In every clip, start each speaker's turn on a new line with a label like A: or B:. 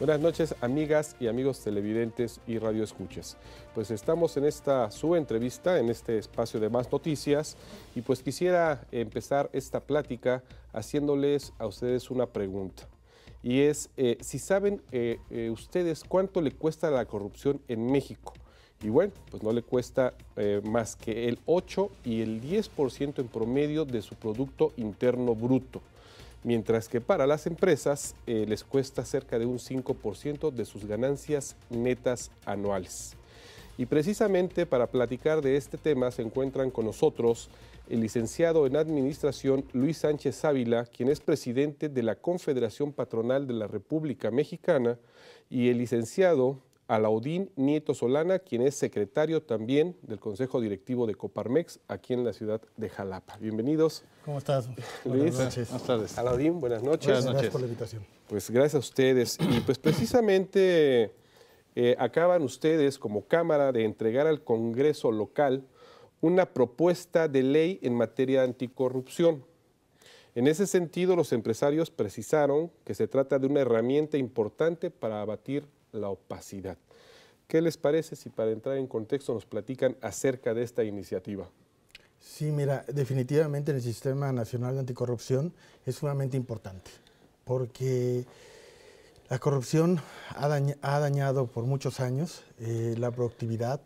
A: Buenas noches, amigas y amigos televidentes y radioescuchas. Pues estamos en esta su entrevista, en este espacio de más noticias, y pues quisiera empezar esta plática haciéndoles a ustedes una pregunta. Y es, eh, si saben eh, eh, ustedes cuánto le cuesta la corrupción en México. Y bueno, pues no le cuesta más que el 8 y el 10% en promedio de su Producto Interno Bruto mientras que para las empresas eh, les cuesta cerca de un 5% de sus ganancias netas anuales. Y precisamente para platicar de este tema se encuentran con nosotros el licenciado en Administración Luis Sánchez Ávila, quien es presidente de la Confederación Patronal de la República Mexicana, y el licenciado Alaudín Nieto Solana, quien es secretario también del Consejo Directivo de Coparmex aquí en la ciudad de Jalapa. Bienvenidos.
B: ¿Cómo estás? Luis. Buenas tardes. Alaudín, buenas noches. Buenas noches. Gracias por la invitación.
A: Pues gracias a ustedes. Y pues precisamente eh, acaban ustedes como Cámara de entregar al Congreso local una propuesta de ley en materia de anticorrupción. En ese sentido, los empresarios precisaron que se trata de una herramienta importante para abatir la opacidad. ¿Qué les parece si para entrar en contexto nos platican acerca de esta iniciativa?
B: Sí, mira, definitivamente el Sistema Nacional de Anticorrupción es sumamente importante porque la corrupción ha, dañado por muchos años eh, la productividad,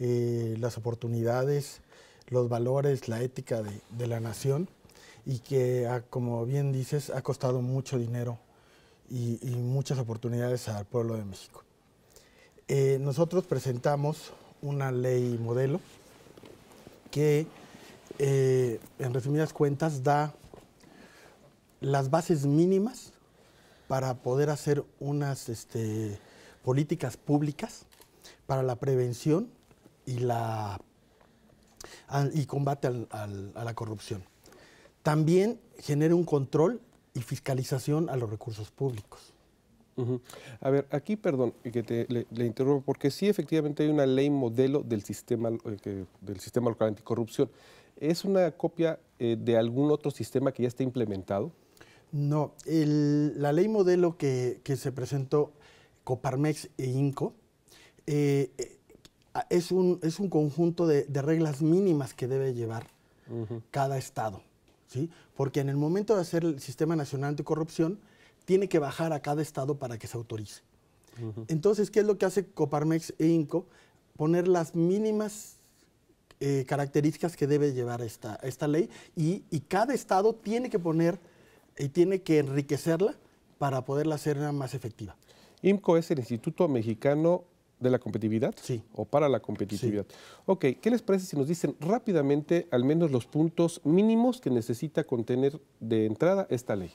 B: eh, las oportunidades, los valores, la ética de, la nación y que, como bien dices, ha costado mucho dinero y, muchas oportunidades al pueblo de México. Eh, nosotros presentamos una ley modelo que, eh, en resumidas cuentas, da las bases mínimas para poder hacer unas este, políticas públicas para la prevención y, la, y combate a la corrupción. También genera un control y fiscalización a los recursos públicos.
A: A ver, aquí, perdón, que te, le, interrumpo, porque sí, efectivamente hay una ley modelo del sistema, eh, del sistema local anticorrupción. ¿Es una copia eh, de algún otro sistema que ya está implementado?
B: No, la ley modelo que, se presentó Coparmex e INCO eh, es, un, es un conjunto de, reglas mínimas que debe llevar cada estado. Porque en el momento de hacer el Sistema Nacional de Corrupción, tiene que bajar a cada estado para que se autorice. Entonces, ¿qué es lo que hace Coparmex e INCO? Poner las mínimas eh, características que debe llevar esta, ley y, y, cada estado tiene que poner y tiene que enriquecerla para poderla hacer más efectiva. IMCO es el Instituto Mexicano de la competitividad sí. o
A: para la competitividad. Ok, ¿qué les parece si nos dicen rápidamente al menos los puntos mínimos que necesita contener de entrada esta ley?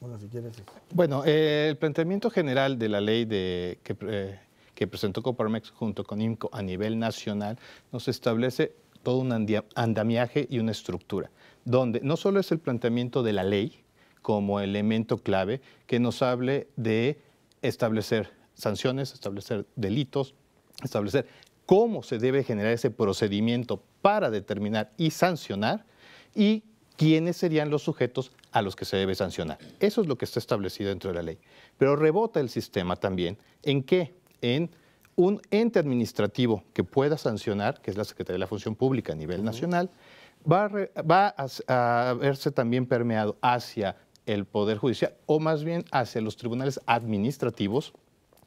A: Bueno, si quieres. Bueno,
C: eh, el planteamiento general de la ley que, eh, que presentó Coparmex junto con IMCO a nivel nacional nos establece todo un andamiaje y una estructura, donde no solo es el planteamiento de la ley como elemento clave que nos hable de establecer sanciones, establecer delitos, establecer cómo se debe generar ese procedimiento para determinar y sancionar y quiénes serían los sujetos a los que se debe sancionar. Eso es lo que está establecido dentro de la ley. Pero rebota el sistema también en que En un ente administrativo que pueda sancionar, que es la Secretaría de la Función Pública a nivel nacional, va, a verse también permeado hacia el Poder Judicial o más bien hacia los tribunales administrativos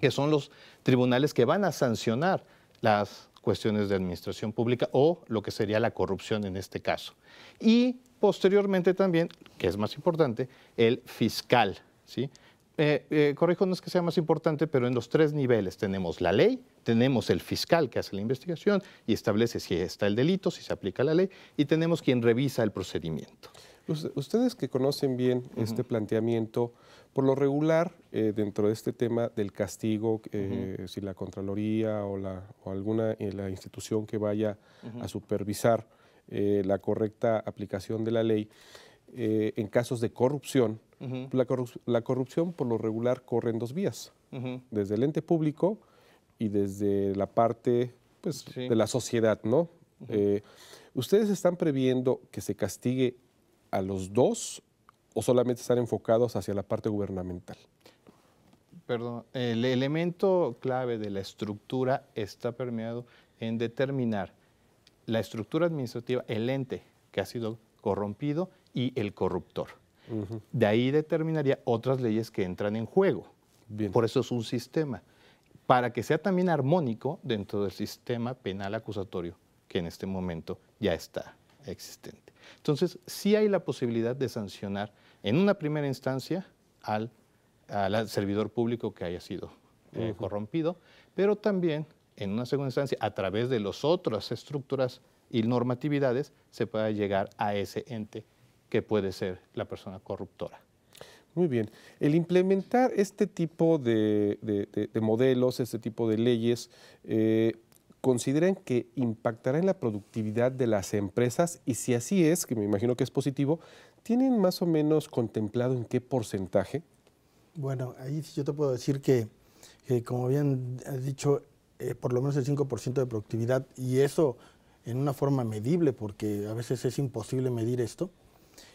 C: que son los tribunales que van a sancionar las cuestiones de administración pública o lo que sería la corrupción en este caso. Y posteriormente también, que es más importante, el fiscal. ¿sí? eh, eh, corrijo, no es que sea más importante, pero en los tres niveles tenemos la ley, tenemos el fiscal que hace la investigación y establece si está el delito, si se aplica la ley, y tenemos quien revisa el procedimiento.
A: Ustedes que conocen bien este planteamiento, por lo regular, eh, dentro de este tema del castigo, eh, si la Contraloría o, la, alguna eh, la institución que vaya a supervisar la correcta aplicación de la ley, en casos de corrupción, la, corrupción por lo regular corre en dos vías, desde el ente público y desde la parte pues, de la sociedad, ¿no? Eh, ¿Ustedes están previendo que se castigue a los dos o solamente están enfocados hacia la parte gubernamental?
C: Perdón, el elemento clave de la estructura está permeado en determinar la estructura administrativa, el ente que ha sido corrompido y el corruptor. De ahí determinaría otras leyes que entran en juego. Por eso es un sistema. Para que sea también armónico dentro del sistema penal acusatorio que en este momento ya está existente. Entonces, sí hay la posibilidad de sancionar en una primera instancia al, servidor público que haya sido eh, corrompido, pero también en una segunda instancia, a través de las otras estructuras y normatividades, se pueda llegar a ese ente que puede ser la persona corruptora.
A: Muy bien. El implementar este tipo de, modelos, este tipo de leyes, eh, ¿consideran que impactará en la productividad de las empresas? Y si así es, que me imagino que es positivo, ¿tienen más o menos contemplado en qué porcentaje?
B: Bueno, ahí yo te puedo decir que, como bien has dicho, eh, por lo menos el 5% de productividad, y eso en una forma medible, porque a veces es imposible medir esto.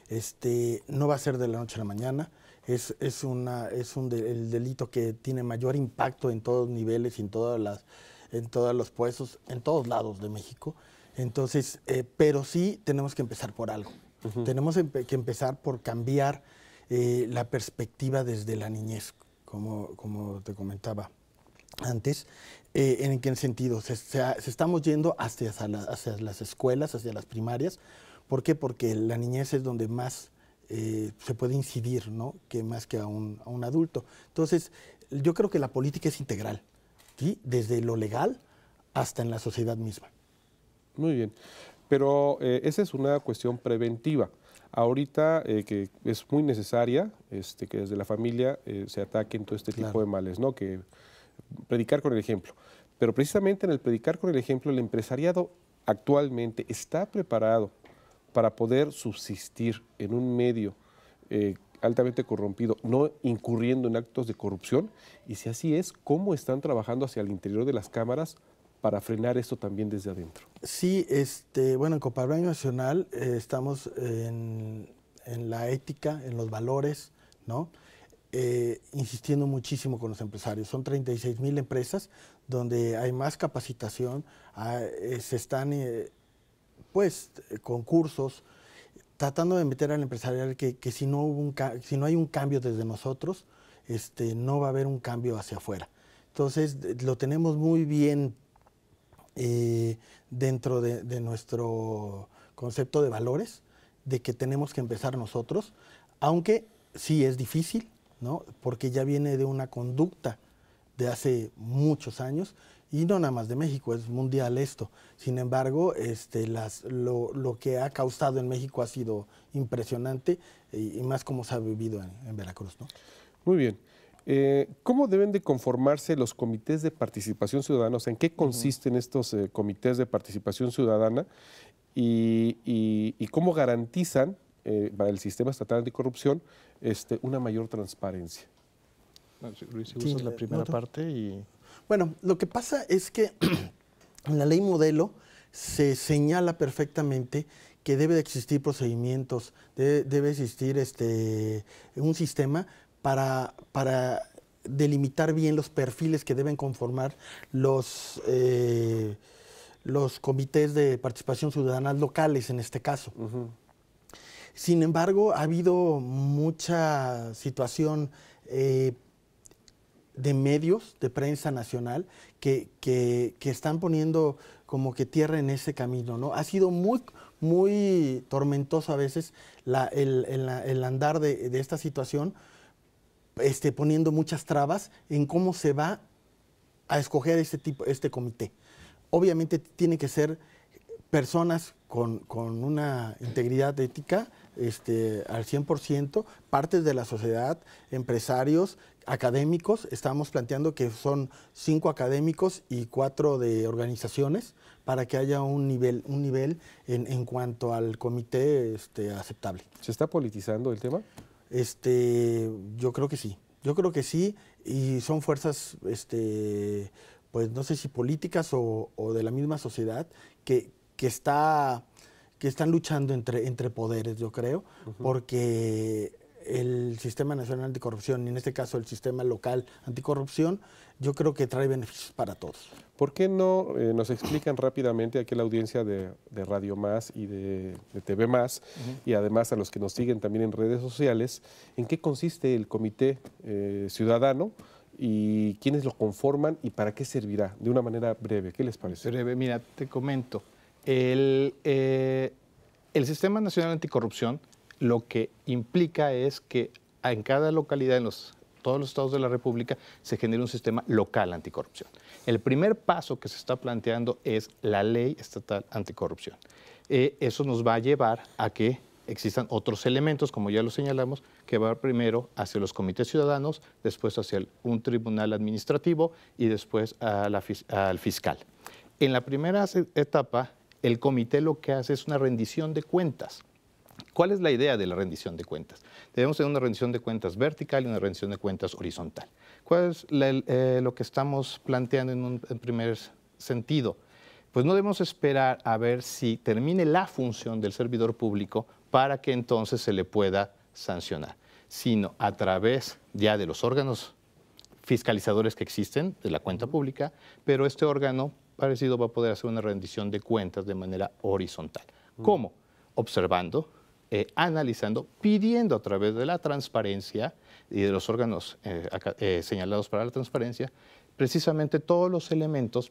B: Este, no va a ser de la noche a la mañana. Es, es, una, es un el delito que tiene mayor impacto en todos los niveles, en, todas las, en todos los puestos, en todos lados de México. Entonces, eh, pero sí tenemos que empezar por algo. Tenemos em-, que empezar por cambiar eh, la perspectiva desde la niñez, como, como te comentaba antes. Eh, ¿En qué sentido? Se, se, estamos yendo hacia, hacia, las escuelas, hacia las primarias, ¿Por qué? Porque la niñez es donde más eh, se puede incidir, ¿no? Que más que a un, adulto. Entonces, yo creo que la política es integral, ¿sí? Desde lo legal hasta en la sociedad misma.
A: Muy bien. Pero eh, esa es una cuestión preventiva. Ahorita eh, que es muy necesaria este, que desde la familia se ataquen todo este tipo de males, ¿no? Que predicar con el ejemplo. Pero precisamente en el predicar con el ejemplo, el empresariado actualmente está preparado para poder subsistir en un medio eh, altamente corrompido, no incurriendo en actos de corrupción? Y si así es, ¿cómo están trabajando hacia el interior de las cámaras para frenar esto también desde adentro?
B: Sí, este, bueno, en Coparbank Nacional eh, estamos en, la ética, en los valores, ¿no? Eh, insistiendo muchísimo con los empresarios. Son 36 mil empresas donde hay más capacitación, ah, se están pues eh, concursos, tratando de meter al empresarial que, si, no hay un cambio desde nosotros, este, no va a haber un cambio hacia afuera. Entonces lo tenemos muy bien eh, dentro de, nuestro concepto de valores, de que tenemos que empezar nosotros, aunque sí es difícil, porque ya viene de una conducta de hace muchos años, y no nada más de México, es mundial esto. Sin embargo, este, las, lo, lo que ha causado en México ha sido impresionante y, más como se ha vivido en, Veracruz. ¿no? Muy bien.
A: Eh, ¿Cómo deben de conformarse los comités de participación ciudadana? O sea, ¿en qué consisten estos eh, comités de participación ciudadana? Y, y, cómo garantizan eh, para el sistema estatal de corrupción este, una mayor transparencia?
B: Luis, si la primera parte y... Bueno, lo que pasa es que en la ley modelo se señala perfectamente que debe de existir procedimientos, debe, existir este, un sistema para, para delimitar bien los perfiles que deben conformar los, eh, los comités de participación ciudadana locales en este caso. Sin embargo, ha habido mucha situación eh, de medios de prensa nacional que, están poniendo como que tierra en ese camino, ¿no? Ha sido muy, muy tormentoso a veces el, andar de, esta situación, este, poniendo muchas trabas en cómo se va a escoger este, tipo, este comité. Obviamente tiene que ser personas con, una integridad ética este, al 100%, partes de la sociedad, empresarios, académicos, estamos planteando que son cinco académicos y cuatro de organizaciones para que haya un nivel, un nivel en, en cuanto al comité este, aceptable. ¿Se está politizando el tema? Este, yo creo que sí, yo creo que sí, y son fuerzas, este, pues no sé si políticas o, o de la misma sociedad, que, que está que están luchando entre, entre poderes, yo creo, porque el sistema nacional anticorrupción y en este caso el sistema local anticorrupción, yo creo que trae beneficios para todos.
A: ¿Por qué no eh, nos explican rápidamente aquí a la audiencia de, Radio Más y de, TV Más y además a los que nos siguen también en redes sociales, en qué consiste el Comité eh, Ciudadano? y quiénes lo conforman y para qué servirá, de una manera breve. ¿Qué les parece? Breve, mira, te comento. Eh, el, Sistema Nacional
C: Anticorrupción lo que implica es que en cada localidad, en los, todos los estados de la República, se genere un sistema local anticorrupción. El primer paso que se está planteando es la ley estatal anticorrupción. Eh, eso nos va a llevar a que existan otros elementos, como ya lo señalamos, que va primero hacia los comités ciudadanos, después hacia un tribunal administrativo y después al fiscal. En la primera etapa, el comité lo que hace es una rendición de cuentas. ¿Cuál es la idea de la rendición de cuentas? Debemos tener una rendición de cuentas vertical y una rendición de cuentas horizontal. ¿Cuál es eh, lo que estamos planteando en un en primer sentido? Pues no debemos esperar a ver si termine la función del servidor público para que entonces se le pueda sancionar, sino a través ya de los órganos fiscalizadores que existen de la cuenta pública, pero este órgano parecido va a poder hacer una rendición de cuentas de manera horizontal. Mm. ¿Cómo? Observando, eh, analizando, pidiendo a través de la transparencia y de los órganos eh, eh, señalados para la transparencia, precisamente todos los elementos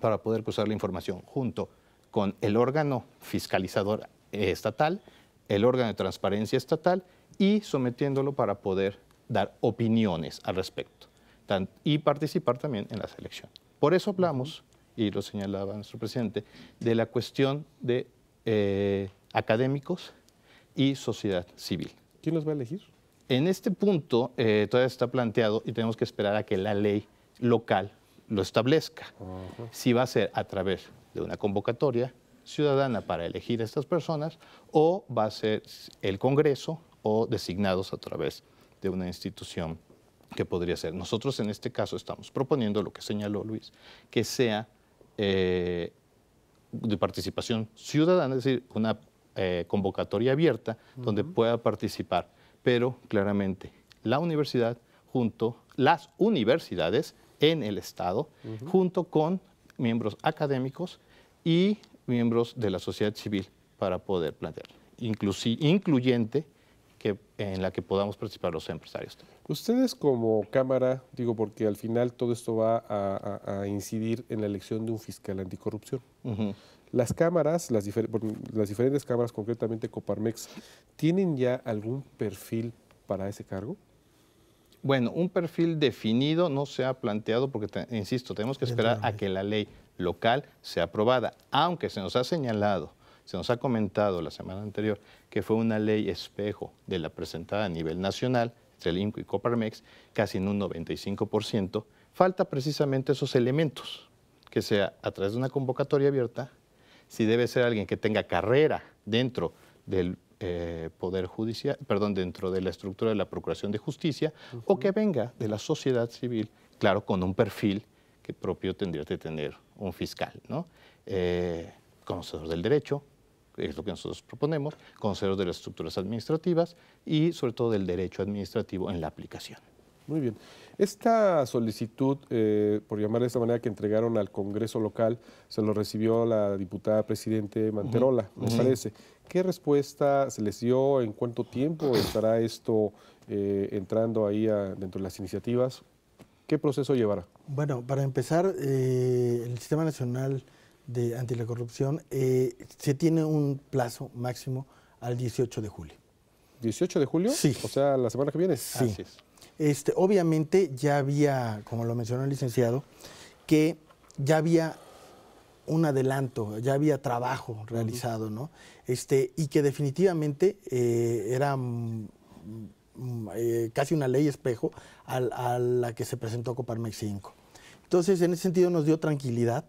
C: para poder cruzar la información junto con el órgano fiscalizador estatal, el órgano de transparencia estatal y sometiéndolo para poder dar opiniones al respecto y participar también en la selección. Por eso hablamos y lo señalaba nuestro presidente, de la cuestión de eh, académicos y sociedad civil. ¿Quién los va a elegir? En este punto eh, todavía está planteado y tenemos que esperar a que la ley local lo establezca. Si va a ser a través de una convocatoria ciudadana para elegir a estas personas o va a ser el Congreso o designados a través de una institución que podría ser. Nosotros en este caso estamos proponiendo lo que señaló Luis, que sea eh, de participación ciudadana, es decir, una eh, convocatoria abierta donde pueda participar, pero claramente la universidad junto, las universidades en el Estado, junto con miembros académicos y miembros de la sociedad civil para poder plantear, incluyente que, en la que podamos participar los empresarios.
A: Ustedes como Cámara, digo porque al final todo esto va a, incidir en la elección de un fiscal anticorrupción. Las cámaras, las, diferentes cámaras, concretamente Coparmex, ¿tienen ya algún perfil para ese cargo?
C: Bueno, un perfil definido no se ha planteado porque, insisto, tenemos que esperar a que la ley local sea aprobada, aunque se nos ha señalado se nos ha comentado la semana anterior que fue una ley espejo de la presentada a nivel nacional, entre y Coparmex, casi en un 95%, falta precisamente esos elementos, que sea a través de una convocatoria abierta, si debe ser alguien que tenga carrera dentro del eh, poder judicial, perdón, dentro de la estructura de la Procuración de Justicia, o que venga de la sociedad civil, claro, con un perfil que propio tendría que tener un fiscal, eh, conocedor del derecho, es lo que nosotros proponemos, consejos de
A: las estructuras administrativas y sobre todo del derecho administrativo en la aplicación. Muy bien. Esta solicitud, eh, por llamar de esta manera, que entregaron al Congreso local, se lo recibió la diputada presidente Manterola, me parece. ¿Qué respuesta se les dio? ¿En cuánto tiempo estará esto eh, entrando ahí dentro de las iniciativas? ¿Qué proceso llevará?
B: Bueno, para empezar, eh, el Sistema Nacional de anti la eh, se tiene un plazo máximo al 18 de julio.
A: ¿18 de julio? Sí. O sea, la semana que viene. Sí.
B: Este, obviamente ya había, como lo mencionó el licenciado, que ya había un adelanto, ya había trabajo realizado, ¿no? Este, y que definitivamente eh, era mm, mm, eh, casi una ley espejo a, a la que se presentó Coparmex 5. Entonces, en ese sentido nos dio tranquilidad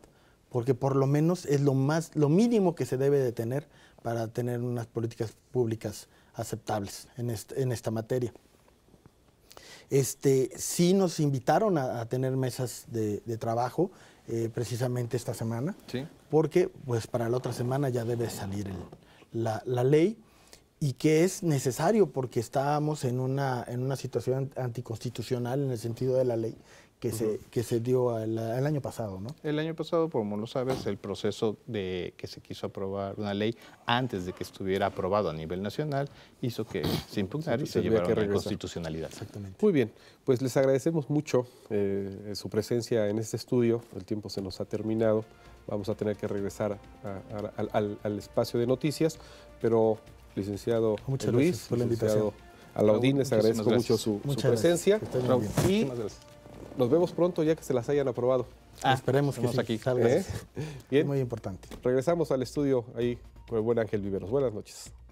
B: porque por lo menos es lo, más, lo mínimo que se debe de tener para tener unas políticas públicas aceptables en, esta materia. Este, sí nos invitaron a, tener mesas de, trabajo eh, precisamente esta semana, porque pues para la otra semana ya debe salir la, ley y que es necesario porque estábamos en una, en una situación anticonstitucional en el sentido de la ley que, se, dio el año pasado, ¿no?
C: El año pasado, pues, como lo sabes, el proceso de que se quiso aprobar una ley antes de que estuviera aprobado a nivel
A: nacional hizo
C: que se impugnara y se llevara a la constitucionalidad.
A: Exactamente. Muy bien, pues les agradecemos mucho eh, su presencia en este estudio. El tiempo se nos ha terminado. Vamos a tener que regresar al, espacio de noticias, pero licenciado Luis, licenciado Alaudín, les agradezco mucho su, su presencia. Y nos vemos pronto ya que se las hayan aprobado. Ah, Esperemos que sí, aquí. ¿Eh? Bien. Muy importante. Regresamos al estudio ahí con el buen Ángel Viveros. Buenas noches.